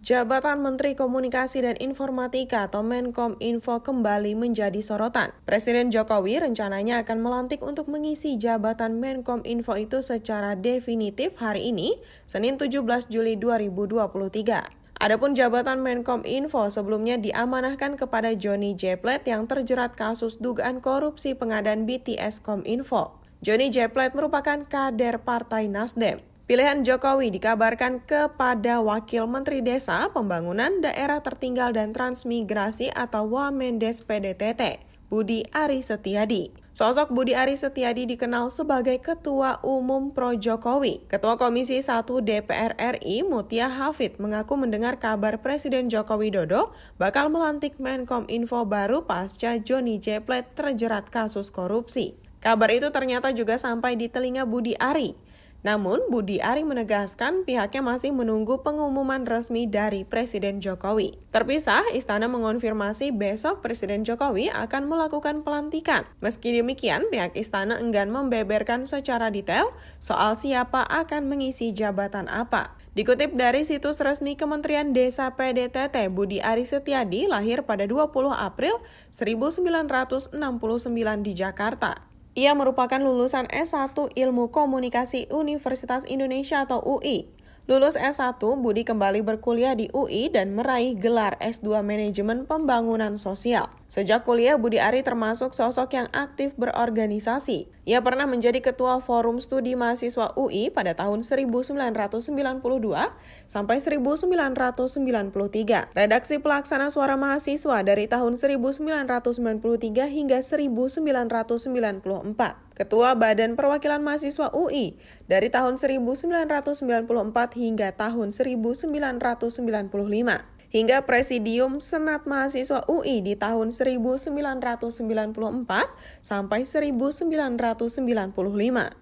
Jabatan Menteri Komunikasi dan Informatika atau Menkom Info kembali menjadi sorotan. Presiden Jokowi rencananya akan melantik untuk mengisi jabatan Menkom Info itu secara definitif hari ini, Senin 17 Juli 2023. Adapun jabatan Menkom Info sebelumnya diamanahkan kepada Johnny Jeplet yang terjerat kasus dugaan korupsi pengadaan BTS Kominfo. Johnny Jeplet merupakan kader Partai Nasdem. Pilihan Jokowi dikabarkan kepada Wakil Menteri Desa, Pembangunan Daerah Tertinggal dan Transmigrasi atau Wamendes PDTT, Budi Ari Setiadi. Sosok Budi Ari Setiadi dikenal sebagai Ketua Umum Pro Jokowi. Ketua Komisi 1 DPR RI Mutia Hafid mengaku mendengar kabar Presiden Joko Widodo bakal melantik Menkom Info baru pasca Joni Jeplet terjerat kasus korupsi. Kabar itu ternyata juga sampai di telinga Budi Ari. Namun, Budi Ari menegaskan pihaknya masih menunggu pengumuman resmi dari Presiden Jokowi. Terpisah, Istana mengonfirmasi besok Presiden Jokowi akan melakukan pelantikan. Meski demikian, pihak Istana enggan membeberkan secara detail soal siapa akan mengisi jabatan apa. Dikutip dari situs resmi Kementerian Desa PDTT, Budi Ari Setiadi lahir pada 20 April 1969 di Jakarta. Ia merupakan lulusan S1 Ilmu Komunikasi Universitas Indonesia atau UI. Lulus S1, Budi kembali berkuliah di UI dan meraih gelar S2 Manajemen Pembangunan Sosial. Sejak kuliah, Budi Ari termasuk sosok yang aktif berorganisasi. Ia pernah menjadi ketua Forum Studi Mahasiswa UI pada tahun 1992 sampai 1993. Redaksi Pelaksana Suara Mahasiswa dari tahun 1993 hingga 1994. Ketua Badan Perwakilan Mahasiswa UI dari tahun 1994 hingga tahun 1995 hingga Presidium Senat Mahasiswa UI di tahun 1994 sampai 1995.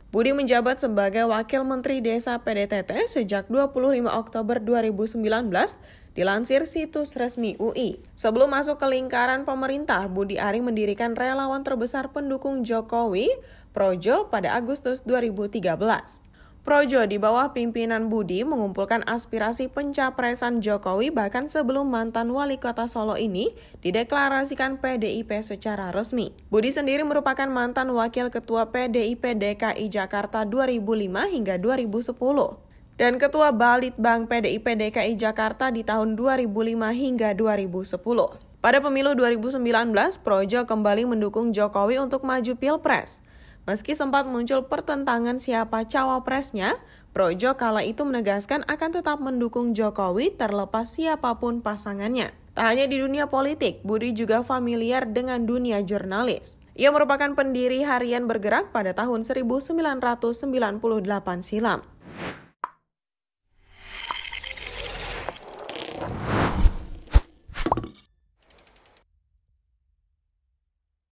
Budi menjabat sebagai Wakil Menteri Desa PDTT sejak 25 Oktober 2019, dilansir situs resmi UI. Sebelum masuk ke lingkaran pemerintah, Budi Ari mendirikan relawan terbesar pendukung Jokowi, Projo, pada Agustus 2013. Projo di bawah pimpinan Budi mengumpulkan aspirasi pencapresan Jokowi bahkan sebelum mantan wali kota Solo ini dideklarasikan PDIP secara resmi. Budi sendiri merupakan mantan wakil ketua PDIP DKI Jakarta 2005 hingga 2010 dan Ketua Balitbang PDIP DKI Jakarta di tahun 2005 hingga 2010. Pada pemilu 2019, Projo kembali mendukung Jokowi untuk maju Pilpres. Meski sempat muncul pertentangan siapa cawapresnya, Projo kala itu menegaskan akan tetap mendukung Jokowi terlepas siapapun pasangannya. Tak hanya di dunia politik, Budi juga familiar dengan dunia jurnalis. Ia merupakan pendiri harian bergerak pada tahun 1998 silam.